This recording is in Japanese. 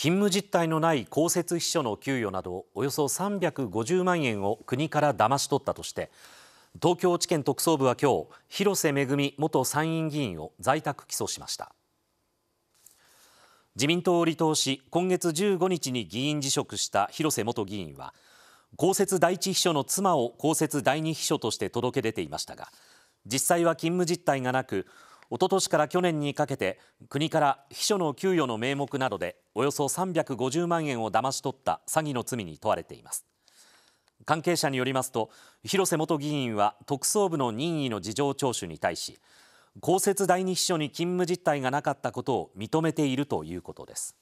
勤務実態のない公設秘書の給与などおよそ350万円を国から騙し取ったとして東京地検特捜部は今日広瀬恵元参院議員を在宅起訴しました自民党を離党し今月15日に議員辞職した広瀬元議員は公設第一秘書の妻を公設第二秘書として届け出ていましたが実際は勤務実態がなく一昨年から去年にかけて国から秘書の給与の名目などでおよそ350万円を騙し取った詐欺の罪に問われています関係者によりますと広瀬元議員は特捜部の任意の事情聴取に対し公設第二秘書に勤務実態がなかったことを認めているということです